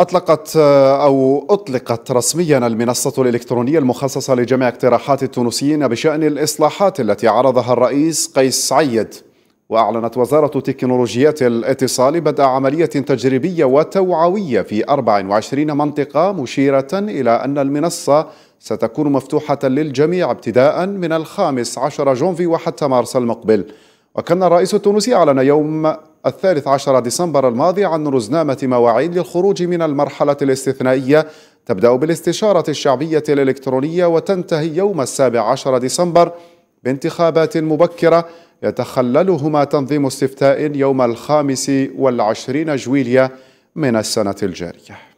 أطلقت آه، أو أطلقت رسميا المنصة الإلكترونية المخصصة لجمع اقتراحات التونسيين بشأن الإصلاحات التي عرضها الرئيس قيس سعيد وأعلنت وزارة تكنولوجيات الاتصال بدء عملية تجريبية وتوعوية في 24 منطقة مشيرة إلى أن المنصة ستكون مفتوحة للجميع ابتداء من الخامس عشر جونفي وحتى مارس المقبل وكان الرئيس التونسي أعلن يوم الثالث عشر ديسمبر الماضي عن رزنامة مواعيد للخروج من المرحلة الاستثنائية تبدأ بالاستشارة الشعبية الإلكترونية وتنتهي يوم السابع عشر ديسمبر بانتخابات مبكرة يتخللهما تنظيم استفتاء يوم الخامس والعشرين جويلية من السنة الجارية